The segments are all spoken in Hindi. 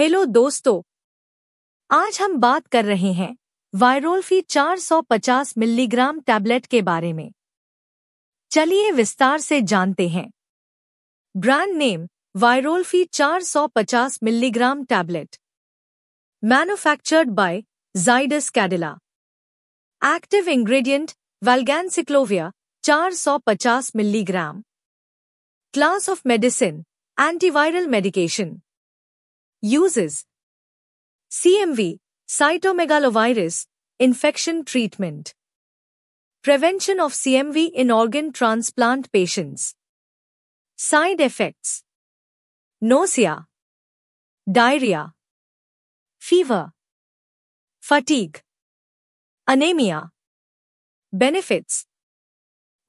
हेलो दोस्तों आज हम बात कर रहे हैं वायरोल्फी 450 मिलीग्राम टैबलेट के बारे में चलिए विस्तार से जानते हैं ब्रांड नेम वायरोल्फी 450 milligram tablet manufactured by Zydus Cadila active ingredient valganciclovir 450 milligram class of medicine antiviral medication Uses CMV, cytomegalovirus, infection treatment. Prevention of CMV in organ transplant patients. Side effects Nausea, diarrhea, fever, fatigue, anemia. Benefits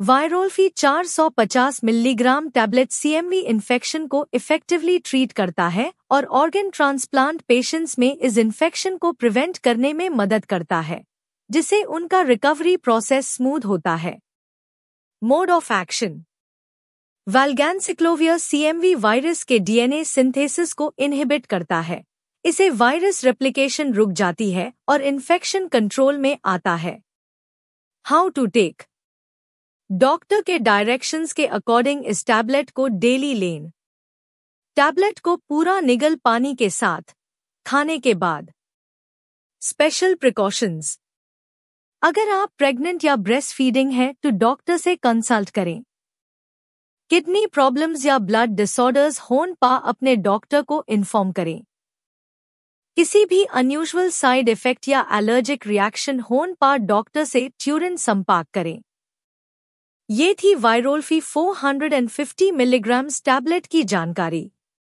वायरोल्फी 450 मिलीग्राम टैबलेट सीएमवी इन्फेक्शन को इफेक्टिवली ट्रीट करता है और ऑर्गेन ट्रांसप्लांट पेशेंट्स में इस इन्फेक्शन को प्रिवेंट करने में मदद करता है जिससे उनका रिकवरी प्रोसेस स्मूथ होता है mode of action valganciclovir CMV virus के डीएनए सिंथेसिस को इनहिबिट करता है इसे वायरस रेप्लिकेशन रुक जाती है और इन्फेक्शन कंट्रोल में आता है हाउ टू टेक डॉक्टर के डायरेक्शंस के अकॉर्डिंग इस टैबलेट को डेली लें टैबलेट को पूरा निगल पानी के साथ खाने के बाद स्पेशल प्रिकॉशंस अगर आप प्रेग्नेंट या ब्रेस्ट फीडिंग है तो डॉक्टर से कंसल्ट करें किडनी प्रॉब्लम्स या ब्लड डिसऑर्डर्स होन पा अपने डॉक्टर को इन्फॉर्म करें किसी भी अनयूजल साइड इफेक्ट या एलर्जिक रिएक्शन होन पा डॉक्टर से ट्यूरिन संपर्क करें ये थी वायरोल्फी 450 मिलीग्राम्स टैबलेट की जानकारी